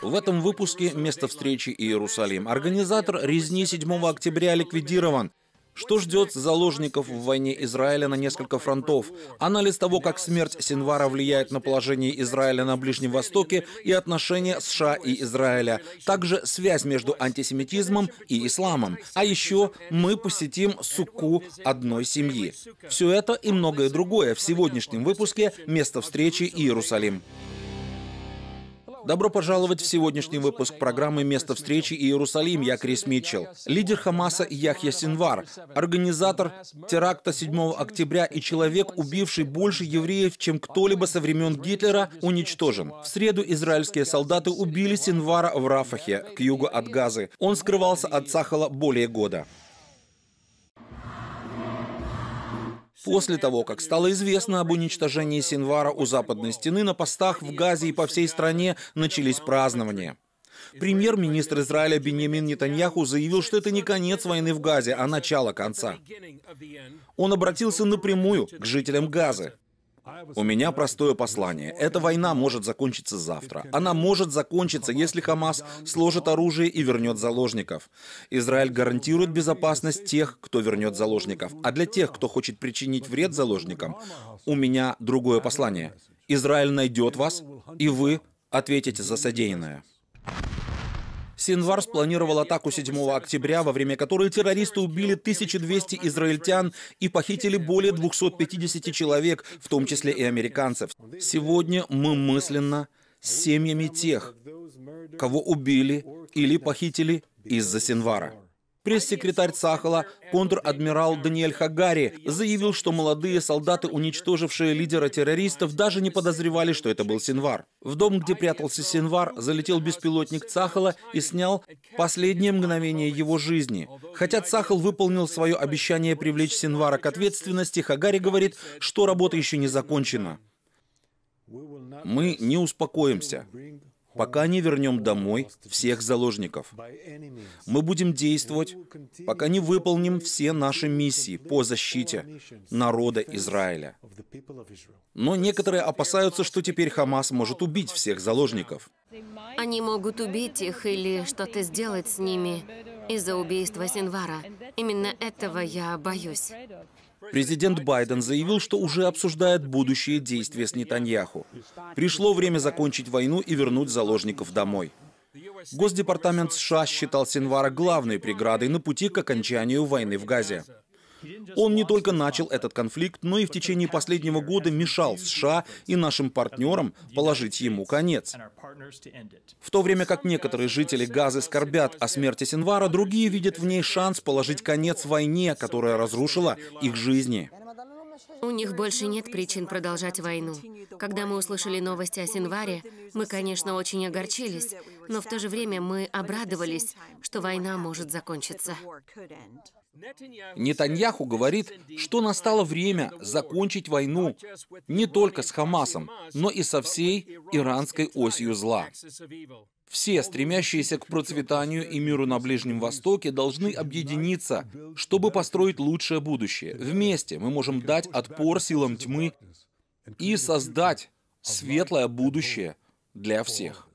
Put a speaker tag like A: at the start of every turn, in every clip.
A: В этом выпуске «Место встречи Иерусалим». Организатор резни 7 октября ликвидирован. Что ждет заложников в войне Израиля на несколько фронтов? Анализ того, как смерть Синвара влияет на положение Израиля на Ближнем Востоке и отношения США и Израиля. Также связь между антисемитизмом и исламом. А еще мы посетим суку одной семьи. Все это и многое другое в сегодняшнем выпуске «Место встречи Иерусалим». Добро пожаловать в сегодняшний выпуск программы «Место встречи Иерусалим». Я Крис Митчелл. Лидер Хамаса Яхья Синвар, организатор теракта 7 октября и человек, убивший больше евреев, чем кто-либо со времен Гитлера, уничтожен. В среду израильские солдаты убили Синвара в Рафахе, к югу от Газы. Он скрывался от Сахала более года. после того, как стало известно об уничтожении Синвара у Западной стены, на постах в Газе и по всей стране начались празднования. Премьер-министр Израиля Беньямин Нетаньяху заявил, что это не конец войны в Газе, а начало конца. Он обратился напрямую к жителям Газы. У меня простое послание. Эта война может закончиться завтра. Она может закончиться, если Хамас сложит оружие и вернет заложников. Израиль гарантирует безопасность тех, кто вернет заложников. А для тех, кто хочет причинить вред заложникам, у меня другое послание. Израиль найдет вас, и вы ответите за содеянное. Синвар спланировал атаку 7 октября, во время которой террористы убили 1200 израильтян и похитили более 250 человек, в том числе и американцев. Сегодня мы мысленно с семьями тех, кого убили или похитили из-за Синвара. Пресс-секретарь Сахала, контр-адмирал Даниэль Хагари, заявил, что молодые солдаты, уничтожившие лидера террористов, даже не подозревали, что это был Синвар. В дом, где прятался Синвар, залетел беспилотник Цахала и снял последнее мгновение его жизни. Хотя Цахал выполнил свое обещание привлечь Синвара к ответственности, Хагари говорит, что работа еще не закончена. Мы не успокоимся пока не вернем домой всех заложников. Мы будем действовать, пока не выполним все наши миссии по защите народа Израиля. Но некоторые опасаются, что теперь Хамас может убить всех заложников.
B: Они могут убить их или что-то сделать с ними из-за убийства Синвара. Именно этого я боюсь.
A: Президент Байден заявил, что уже обсуждает будущие действия с Нетаньяху. Пришло время закончить войну и вернуть заложников домой. Госдепартамент США считал Синвара главной преградой на пути к окончанию войны в Газе. Он не только начал этот конфликт, но и в течение последнего года мешал США и нашим партнерам положить ему конец. В то время как некоторые жители Газы скорбят о смерти Синвара, другие видят в ней шанс положить конец войне, которая разрушила их жизни.
B: У них больше нет причин продолжать войну. Когда мы услышали новости о Синваре, мы, конечно, очень огорчились, но в то же время мы обрадовались, что война может закончиться.
A: Нетаньяху говорит, что настало время закончить войну не только с Хамасом, но и со всей иранской осью зла. Все, стремящиеся к процветанию и миру на Ближнем Востоке, должны объединиться, чтобы построить лучшее будущее. Вместе мы можем дать отпор силам тьмы и создать светлое будущее для всех.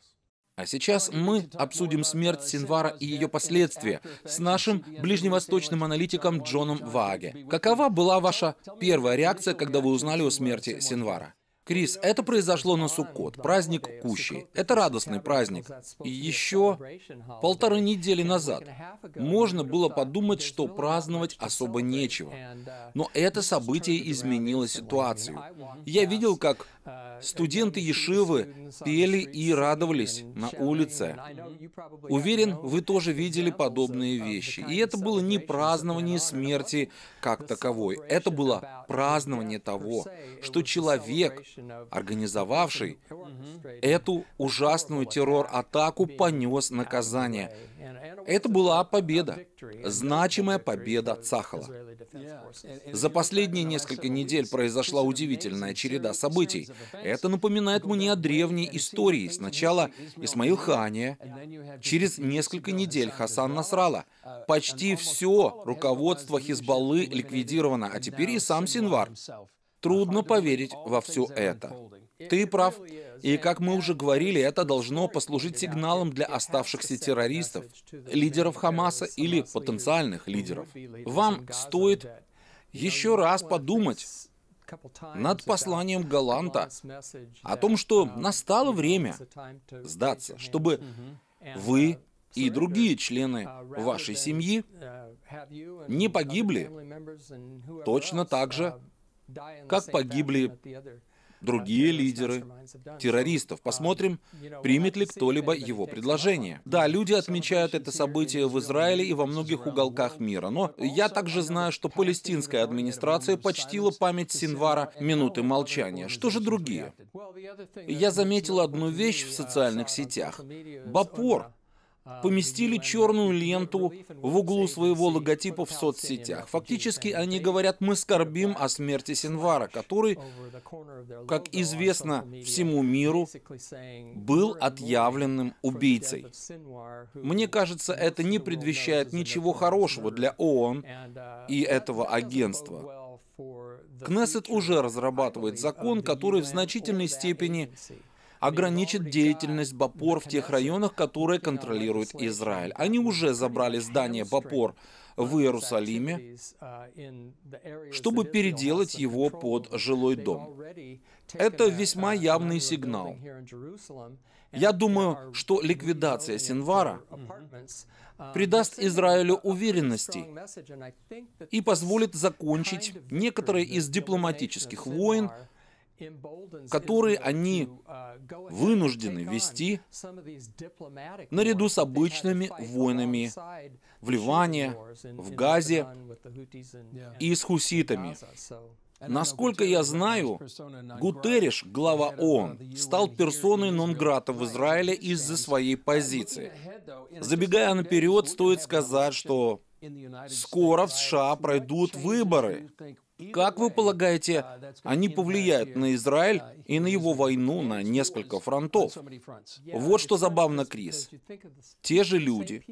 A: А сейчас мы обсудим смерть Синвара и ее последствия с нашим ближневосточным аналитиком Джоном Вааге. Какова была ваша первая реакция, когда вы узнали о смерти Синвара? Крис, это произошло на Суккот, праздник Кущи. Это радостный праздник. И еще полторы недели назад можно было подумать, что праздновать особо нечего. Но это событие изменило ситуацию. Я видел, как Студенты Ешивы пели и радовались на улице. Уверен, вы тоже видели подобные вещи. И это было не празднование смерти как таковой. Это было празднование того, что человек, организовавший эту ужасную террор-атаку, понес наказание. Это была победа, значимая победа Цахала. За последние несколько недель произошла удивительная череда событий. Это напоминает мне о древней истории. Сначала Исмаил Хания, через несколько недель Хасан Насрала. Почти все руководство Хизбаллы ликвидировано, а теперь и сам Синвар. Трудно поверить во все это. Ты прав. И, как мы уже говорили, это должно послужить сигналом для оставшихся террористов, лидеров Хамаса или потенциальных лидеров. Вам стоит еще раз подумать над посланием Галанта о том, что настало время сдаться, чтобы вы и другие члены вашей семьи не погибли точно так же, как погибли другие лидеры террористов. Посмотрим, примет ли кто-либо его предложение. Да, люди отмечают это событие в Израиле и во многих уголках мира, но я также знаю, что палестинская администрация почтила память Синвара минуты молчания. Что же другие? Я заметил одну вещь в социальных сетях. Бапор, поместили черную ленту в углу своего логотипа в соцсетях. Фактически они говорят, мы скорбим о смерти Синвара, который, как известно всему миру, был отъявленным убийцей. Мне кажется, это не предвещает ничего хорошего для ООН и этого агентства. Кнессет уже разрабатывает закон, который в значительной степени ограничит деятельность БАПОР в тех районах, которые контролирует Израиль. Они уже забрали здание БАПОР в Иерусалиме, чтобы переделать его под жилой дом. Это весьма явный сигнал. Я думаю, что ликвидация Синвара придаст Израилю уверенности и позволит закончить некоторые из дипломатических войн, которые они uh, вынуждены вести наряду с обычными войнами в Ливане, в Газе и с хуситами. Насколько я знаю, Гутериш, глава ООН, uh, стал персоной нон-грата в Израиле из-за своей позиции. Забегая наперед, стоит сказать, что Скоро в США пройдут выборы, как вы полагаете, они повлияют на Израиль и на его войну на несколько фронтов? Вот что забавно, Крис. Те же люди,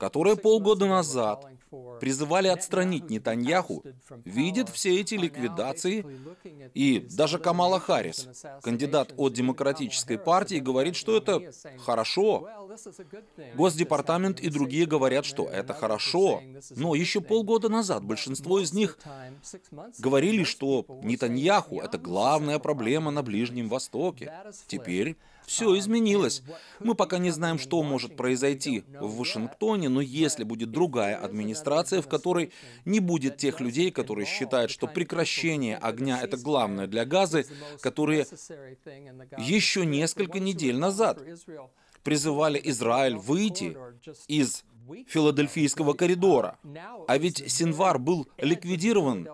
A: которые полгода назад призывали отстранить Нетаньяху, видит все эти ликвидации, и даже Камала Харрис, кандидат от Демократической партии, говорит, что это хорошо. Госдепартамент и другие говорят, что это хорошо. Но еще полгода назад большинство из них говорили, что Нетаньяху — это главная проблема на Ближнем Востоке. Теперь все изменилось. Мы пока не знаем, что может произойти в Вашингтоне, но если будет другая администрация, в которой не будет тех людей, которые считают, что прекращение огня — это главное для Газы, которые еще несколько недель назад призывали Израиль выйти из Филадельфийского коридора. А ведь Синвар был ликвидирован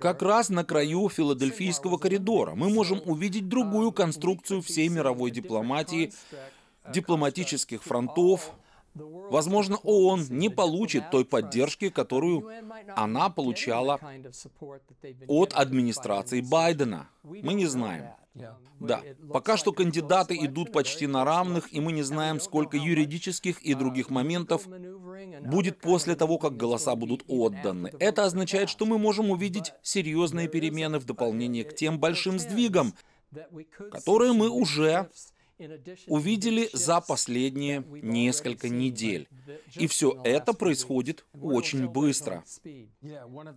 A: как раз на краю Филадельфийского коридора. Мы можем увидеть другую конструкцию всей мировой дипломатии, дипломатических фронтов, Возможно, ООН не получит той поддержки, которую она получала от администрации Байдена. Мы не знаем. Да, пока что кандидаты идут почти на равных, и мы не знаем, сколько юридических и других моментов будет после того, как голоса будут отданы. Это означает, что мы можем увидеть серьезные перемены в дополнение к тем большим сдвигам, которые мы уже увидели за последние несколько недель. И все это происходит очень быстро.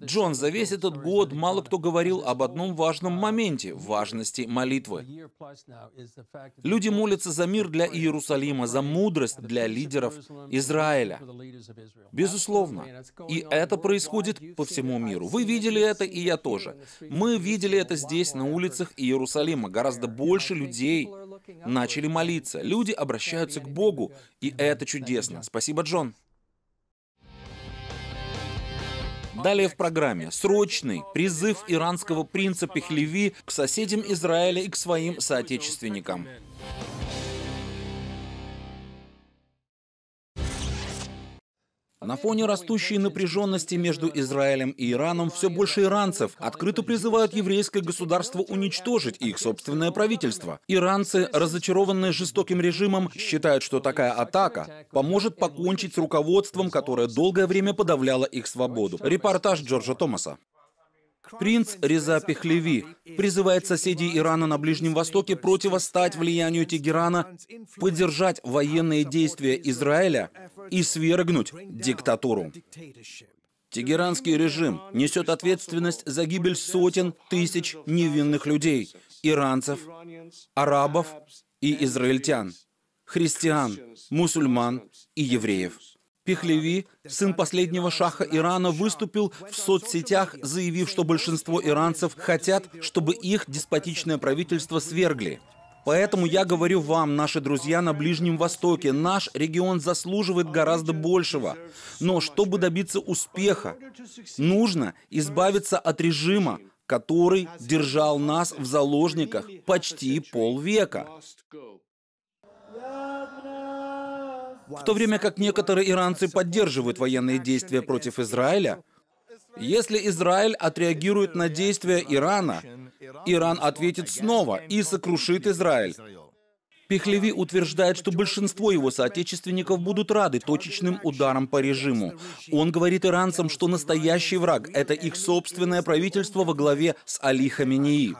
A: Джон, за весь этот год мало кто говорил об одном важном моменте – важности молитвы. Люди молятся за мир для Иерусалима, за мудрость для лидеров Израиля. Безусловно. И это происходит по всему миру. Вы видели это, и я тоже. Мы видели это здесь, на улицах Иерусалима. Гораздо больше людей начали молиться, люди обращаются к Богу, и это чудесно. Спасибо, Джон. Далее в программе срочный призыв иранского принца Пехлеви к соседям Израиля и к своим соотечественникам. На фоне растущей напряженности между Израилем и Ираном все больше иранцев открыто призывают еврейское государство уничтожить их собственное правительство. Иранцы, разочарованные жестоким режимом, считают, что такая атака поможет покончить с руководством, которое долгое время подавляло их свободу. Репортаж Джорджа Томаса. Принц Реза Пехлеви призывает соседей Ирана на Ближнем Востоке противостать влиянию Тегерана, поддержать военные действия Израиля и свергнуть диктатуру. Тегеранский режим несет ответственность за гибель сотен тысяч невинных людей, иранцев, арабов и израильтян, христиан, мусульман и евреев. Пехлеви, сын последнего шаха Ирана, выступил в соцсетях, заявив, что большинство иранцев хотят, чтобы их деспотичное правительство свергли. Поэтому я говорю вам, наши друзья на Ближнем Востоке, наш регион заслуживает гораздо большего. Но чтобы добиться успеха, нужно избавиться от режима, который держал нас в заложниках почти полвека. В то время как некоторые иранцы поддерживают военные действия против Израиля, если Израиль отреагирует на действия Ирана, Иран ответит снова и сокрушит Израиль. Пехлеви утверждает, что большинство его соотечественников будут рады точечным ударам по режиму. Он говорит иранцам, что настоящий враг – это их собственное правительство во главе с Али Хаменеи.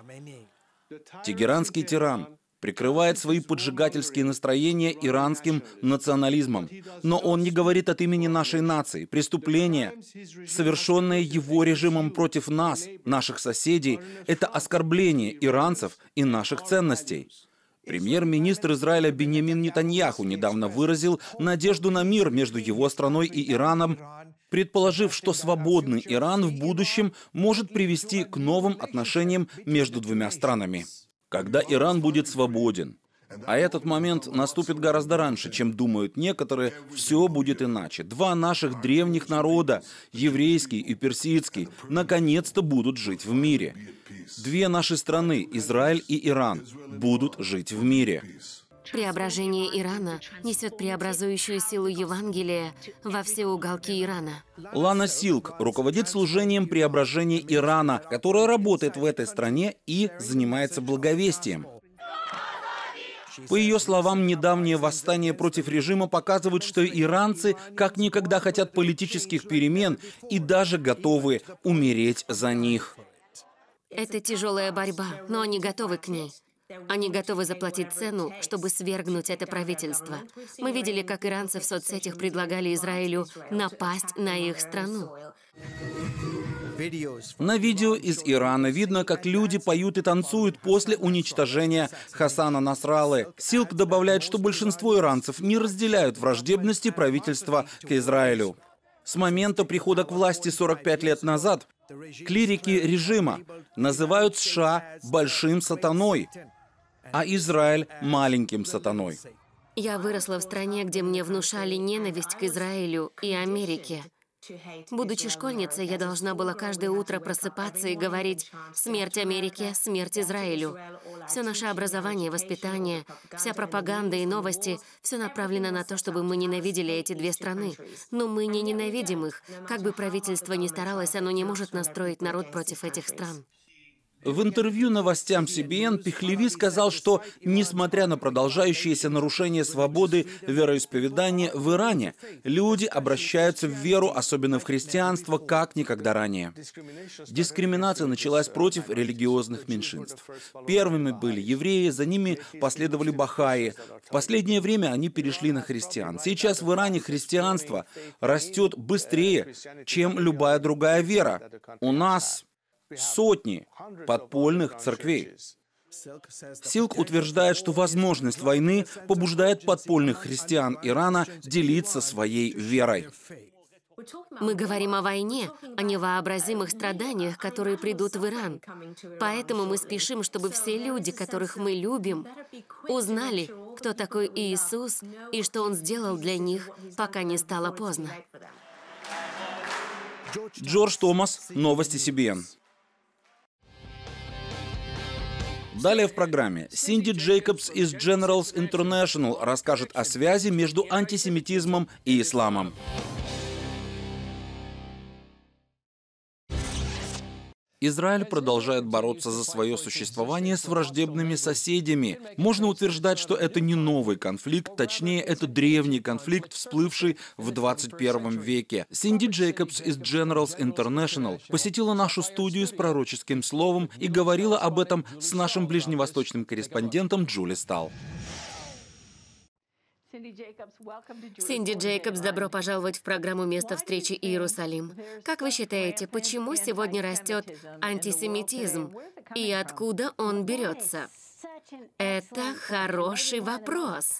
A: Тегеранский тиран прикрывает свои поджигательские настроения иранским национализмом. Но он не говорит от имени нашей нации. Преступления, совершенные его режимом против нас, наших соседей, это оскорбление иранцев и наших ценностей. Премьер-министр Израиля Бенемин Нетаньяху недавно выразил надежду на мир между его страной и Ираном, предположив, что свободный Иран в будущем может привести к новым отношениям между двумя странами когда Иран будет свободен. А этот момент наступит гораздо раньше, чем думают некоторые, все будет иначе. Два наших древних народа, еврейский и персидский, наконец-то будут жить в мире. Две наши страны, Израиль и Иран, будут жить в мире.
B: Преображение Ирана несет преобразующую силу Евангелия во все уголки Ирана.
A: Лана Силк руководит служением преображения Ирана, которое работает в этой стране и занимается благовестием. По ее словам, недавнее восстание против режима показывает, что иранцы как никогда хотят политических перемен и даже готовы умереть за них.
B: Это тяжелая борьба, но они готовы к ней. Они готовы заплатить цену, чтобы свергнуть это правительство. Мы видели, как иранцы в соцсетях предлагали Израилю напасть на их страну.
A: На видео из Ирана видно, как люди поют и танцуют после уничтожения Хасана Насралы. Силк добавляет, что большинство иранцев не разделяют враждебности правительства к Израилю. С момента прихода к власти 45 лет назад клирики режима называют США «большим сатаной», а Израиль маленьким сатаной.
B: Я выросла в стране, где мне внушали ненависть к Израилю и Америке. Будучи школьницей, я должна была каждое утро просыпаться и говорить «Смерть Америке, смерть Израилю». Все наше образование, воспитание, вся пропаганда и новости – все направлено на то, чтобы мы ненавидели эти две страны. Но мы не ненавидим их. Как бы правительство ни старалось, оно не может настроить народ против этих стран.
A: В интервью новостям CBN Пехлеви сказал, что, несмотря на продолжающееся нарушение свободы вероисповедания в Иране, люди обращаются в веру, особенно в христианство, как никогда ранее. Дискриминация началась против религиозных меньшинств. Первыми были евреи, за ними последовали бахаи. В последнее время они перешли на христиан. Сейчас в Иране христианство растет быстрее, чем любая другая вера. У нас сотни подпольных церквей. Силк утверждает, что возможность войны побуждает подпольных христиан Ирана делиться своей верой.
B: Мы говорим о войне, о невообразимых страданиях, которые придут в Иран. Поэтому мы спешим, чтобы все люди, которых мы любим, узнали, кто такой Иисус и что Он сделал для них, пока не стало поздно.
A: Джордж Томас, новости CBN. Далее в программе Синди Джейкобс из Generals International расскажет о связи между антисемитизмом и исламом. Израиль продолжает бороться за свое существование с враждебными соседями. Можно утверждать, что это не новый конфликт, точнее, это древний конфликт, всплывший в 21 веке. Синди Джейкобс из Generals International посетила нашу студию с пророческим словом и говорила об этом с нашим ближневосточным корреспондентом Джули Стал.
B: Синди Джейкобс, добро пожаловать в программу «Место встречи Иерусалим». Как вы считаете, почему сегодня растет антисемитизм и откуда он берется? Это хороший вопрос.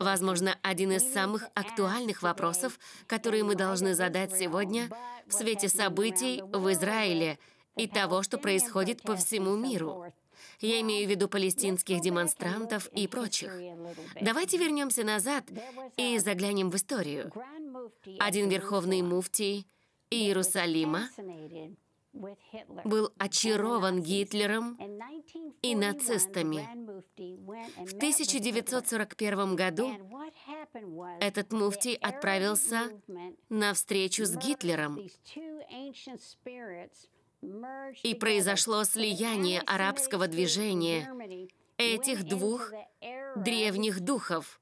B: Возможно, один из самых актуальных вопросов, которые мы должны задать сегодня в свете событий в Израиле и того, что происходит по всему миру. Я имею в виду палестинских демонстрантов и прочих. Давайте вернемся назад и заглянем в историю. Один верховный муфтий Иерусалима был очарован Гитлером и нацистами. В 1941 году этот муфтий отправился на встречу с Гитлером. И произошло слияние арабского движения этих двух древних духов.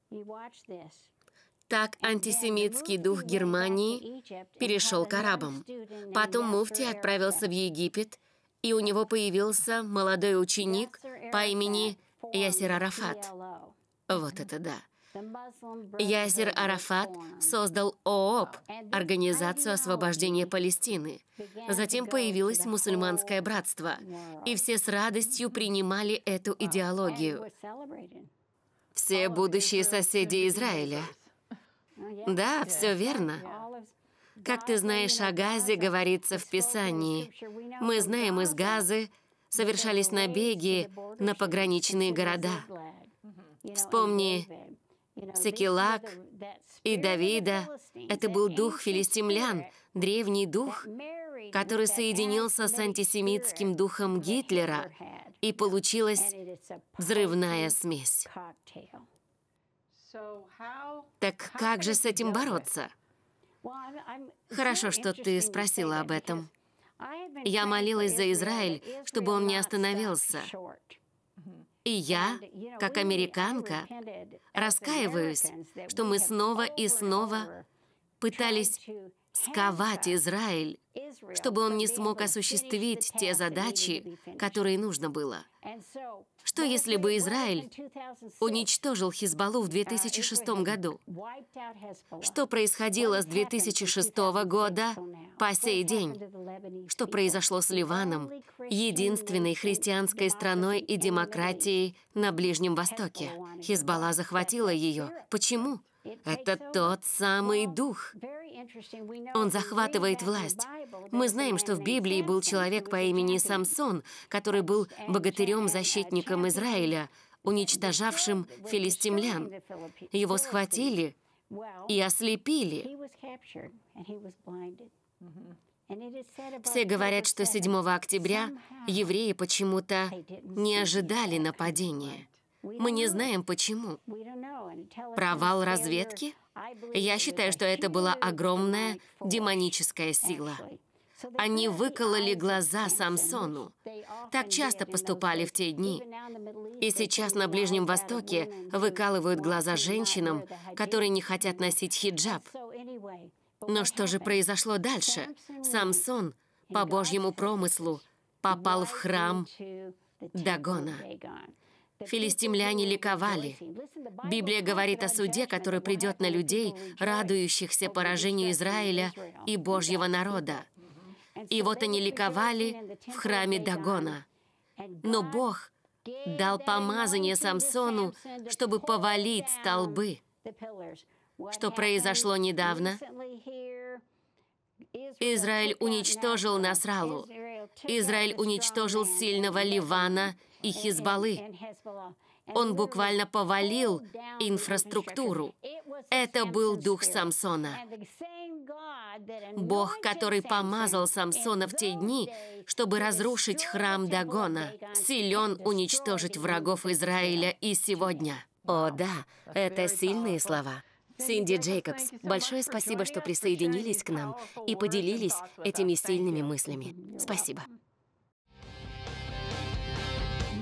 B: Так антисемитский дух Германии перешел к арабам. Потом Муфти отправился в Египет, и у него появился молодой ученик по имени Ясир Арафат. Вот это да. Язер Арафат создал ООП – Организацию освобождения Палестины. Затем появилось мусульманское братство, и все с радостью принимали эту идеологию. Все будущие соседи Израиля. Да, все верно. Как ты знаешь, о Газе говорится в Писании. Мы знаем из Газы, совершались набеги на пограничные города. Вспомни Сакилак и Давида — это был дух филистимлян, древний дух, который соединился с антисемитским духом Гитлера, и получилась взрывная смесь. Так как же с этим бороться? Хорошо, что ты спросила об этом. Я молилась за Израиль, чтобы он не остановился. И я, как американка, раскаиваюсь, что мы снова и снова пытались сковать Израиль, чтобы он не смог осуществить те задачи, которые нужно было. Что если бы Израиль уничтожил Хизбаллу в 2006 году? Что происходило с 2006 года по сей день? Что произошло с Ливаном, единственной христианской страной и демократией на Ближнем Востоке? Хизбалла захватила ее. Почему? Это тот самый дух. Он захватывает власть. Мы знаем, что в Библии был человек по имени Самсон, который был богатырем-защитником Израиля, уничтожавшим филистимлян. Его схватили и ослепили. Все говорят, что 7 октября евреи почему-то не ожидали нападения. Мы не знаем, почему. Провал разведки? Я считаю, что это была огромная демоническая сила. Они выкололи глаза Самсону. Так часто поступали в те дни. И сейчас на Ближнем Востоке выкалывают глаза женщинам, которые не хотят носить хиджаб. Но что же произошло дальше? Самсон по Божьему промыслу попал в храм Дагона. Филистимляне ликовали. Библия говорит о суде, который придет на людей, радующихся поражению Израиля и Божьего народа. И вот они ликовали в храме Дагона. Но Бог дал помазание Самсону, чтобы повалить столбы. Что произошло недавно? Израиль уничтожил Насралу. Израиль уничтожил сильного Ливана – и Хизбаллы. Он буквально повалил инфраструктуру. Это был дух Самсона. Бог, который помазал Самсона в те дни, чтобы разрушить храм Дагона, силен уничтожить врагов Израиля и сегодня. О да, это сильные слова.
A: Синди Джейкобс,
B: большое спасибо, что присоединились к нам и поделились этими сильными мыслями. Спасибо.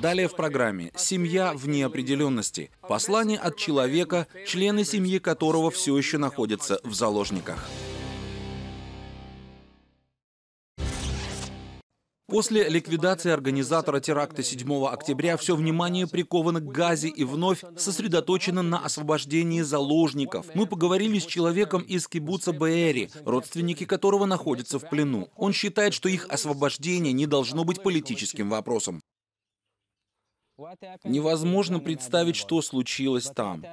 A: Далее в программе «Семья в неопределенности». Послание от человека, члены семьи которого все еще находятся в заложниках. После ликвидации организатора теракта 7 октября все внимание приковано к Газе и вновь сосредоточено на освобождении заложников. Мы поговорили с человеком из кибуца Бэри, родственники которого находятся в плену. Он считает, что их освобождение не должно быть политическим вопросом. Невозможно представить, что случилось там.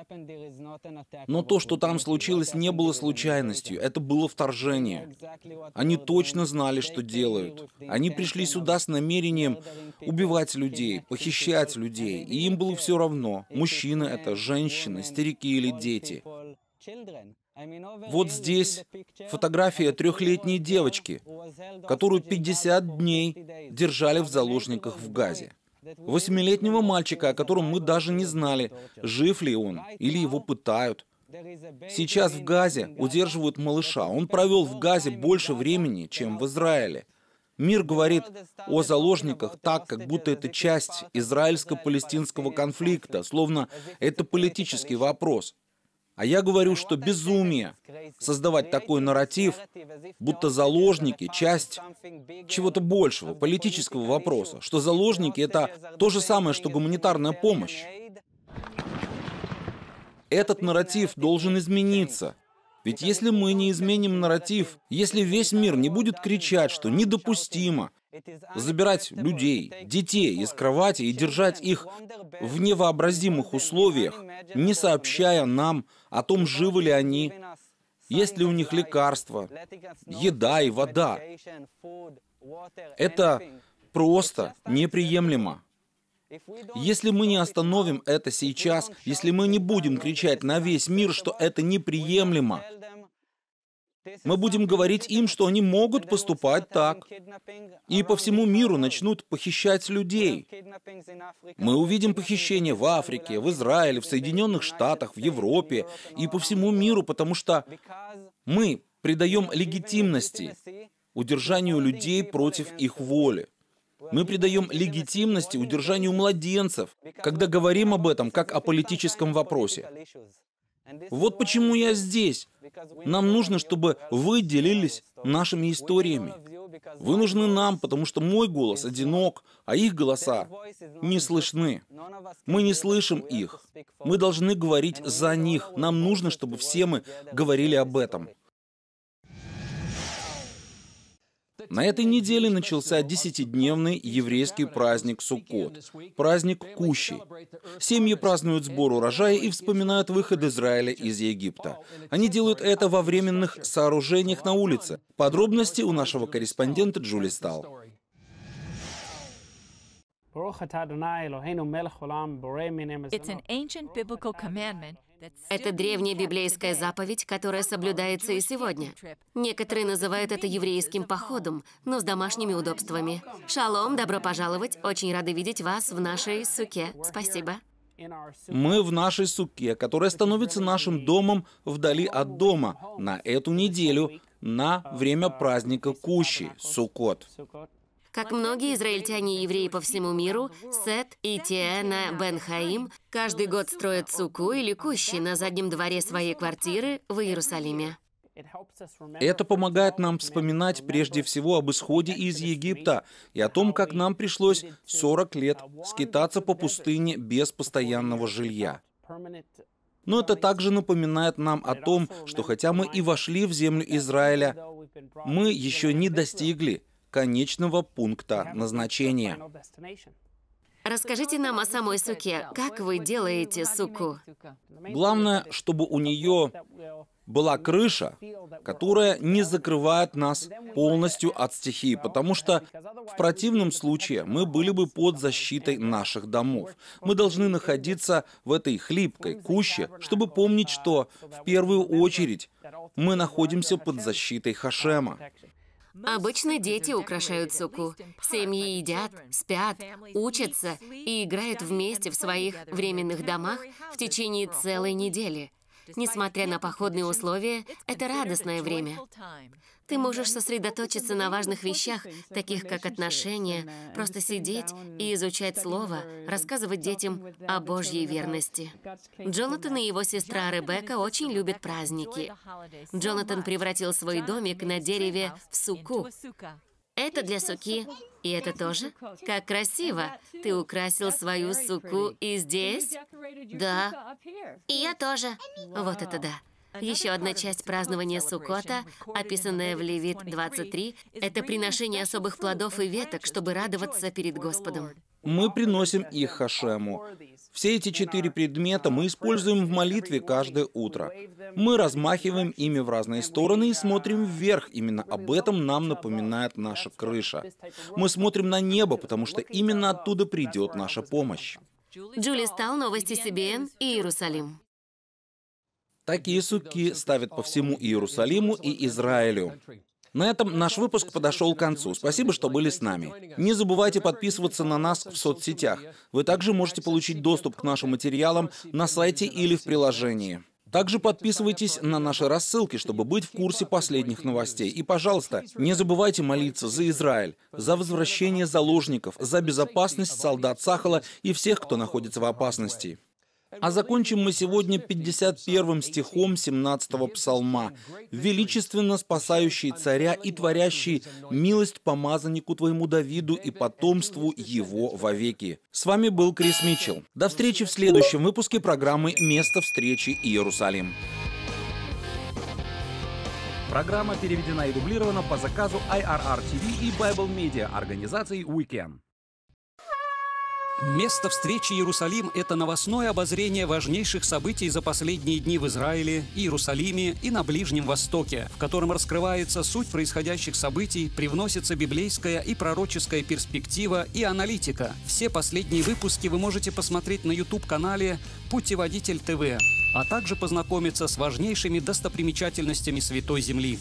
A: Но то, что там случилось, не было случайностью. Это было вторжение. Они точно знали, что делают. Они пришли сюда с намерением убивать людей, похищать людей. И им было все равно, мужчины это, женщины, старики или дети. Вот здесь фотография трехлетней девочки, которую 50 дней держали в заложниках в Газе восьмилетнего мальчика, о котором мы даже не знали, жив ли он или его пытают. Сейчас в Газе удерживают малыша. Он провел в Газе больше времени, чем в Израиле. Мир говорит о заложниках так, как будто это часть израильско-палестинского конфликта, словно это политический вопрос. А я говорю, что безумие создавать такой нарратив, будто заложники – часть чего-то большего, политического вопроса, что заложники – это то же самое, что гуманитарная помощь. Этот нарратив должен измениться. Ведь если мы не изменим нарратив, если весь мир не будет кричать, что недопустимо забирать людей, детей из кровати и держать их в невообразимых условиях, не сообщая нам о том, живы ли они, есть ли у них лекарства, еда и вода. Это просто неприемлемо. Если мы не остановим это сейчас, если мы не будем кричать на весь мир, что это неприемлемо, мы будем говорить им, что они могут поступать так. И по всему миру начнут похищать людей. Мы увидим похищение в Африке, в Израиле, в Соединенных Штатах, в Европе и по всему миру, потому что мы придаем легитимности удержанию людей против их воли. Мы придаем легитимности удержанию младенцев, когда говорим об этом как о политическом вопросе. Вот почему я здесь. Нам нужно, чтобы вы делились нашими историями. Вы нужны нам, потому что мой голос одинок, а их голоса не слышны. Мы не слышим их. Мы должны говорить за них. Нам нужно, чтобы все мы говорили об этом. На этой неделе начался десятидневный еврейский праздник Суккот, праздник Кущи. Семьи празднуют сбор урожая и вспоминают выход Израиля из Египта. Они делают это во временных сооружениях на улице. Подробности у нашего корреспондента Джули Стал.
B: It's an ancient biblical commandment это древняя библейская заповедь, которая соблюдается и сегодня. Некоторые называют это еврейским походом, но с домашними удобствами. Шалом, добро пожаловать. Очень рады видеть вас в нашей суке. Спасибо.
A: Мы в нашей суке, которая становится нашим домом вдали от дома на эту неделю, на время праздника Кущи, Суккот.
B: Как многие израильтяне и евреи по всему миру, Сет и Тиэна Бен Хаим каждый год строят суку или кущи на заднем дворе своей квартиры в Иерусалиме.
A: Это помогает нам вспоминать прежде всего об исходе из Египта и о том, как нам пришлось 40 лет скитаться по пустыне без постоянного жилья. Но это также напоминает нам о том, что хотя мы и вошли в землю Израиля, мы еще не достигли конечного пункта назначения.
B: Расскажите нам о самой суке. Как вы делаете суку?
A: Главное, чтобы у нее была крыша, которая не закрывает нас полностью от стихии, потому что в противном случае мы были бы под защитой наших домов. Мы должны находиться в этой хлипкой куще, чтобы помнить, что в первую очередь мы находимся под защитой Хашема.
B: Обычно дети украшают суку. Семьи едят, спят, учатся и играют вместе в своих временных домах в течение целой недели – Несмотря на походные условия, это радостное время. Ты можешь сосредоточиться на важных вещах, таких как отношения, просто сидеть и изучать Слово, рассказывать детям о Божьей верности. Джонатан и его сестра Ребекка очень любят праздники. Джонатан превратил свой домик на дереве в суку. Это для суки, и это тоже? Как красиво! Ты украсил свою суку и здесь? Да. И я тоже. Вот это да. Еще одна часть празднования Сукота, описанная в Левит 23, это приношение особых плодов и веток, чтобы радоваться перед Господом.
A: Мы приносим их Хашему. Все эти четыре предмета мы используем в молитве каждое утро. Мы размахиваем ими в разные стороны и смотрим вверх. Именно об этом нам напоминает наша крыша. Мы смотрим на небо, потому что именно оттуда придет наша помощь.
B: Джули стал новости CBN и Иерусалим.
A: Такие сутки ставят по всему Иерусалиму и Израилю. На этом наш выпуск подошел к концу. Спасибо, что были с нами. Не забывайте подписываться на нас в соцсетях. Вы также можете получить доступ к нашим материалам на сайте или в приложении. Также подписывайтесь на наши рассылки, чтобы быть в курсе последних новостей. И, пожалуйста, не забывайте молиться за Израиль, за возвращение заложников, за безопасность солдат Сахала и всех, кто находится в опасности. А закончим мы сегодня 51 стихом 17 псалма. «Величественно спасающий царя и творящий милость помазаннику твоему Давиду и потомству его вовеки». С вами был Крис Митчелл. До встречи в следующем выпуске программы «Место встречи Иерусалим». Программа переведена и дублирована по заказу IRR TV и Bible Media организации Weekend. Место встречи Иерусалим – это новостное обозрение важнейших событий за последние дни в Израиле, Иерусалиме и на Ближнем Востоке, в котором раскрывается суть происходящих событий, привносится библейская и пророческая перспектива и аналитика. Все последние выпуски вы можете посмотреть на YouTube-канале «Путеводитель ТВ», а также познакомиться с важнейшими достопримечательностями Святой Земли.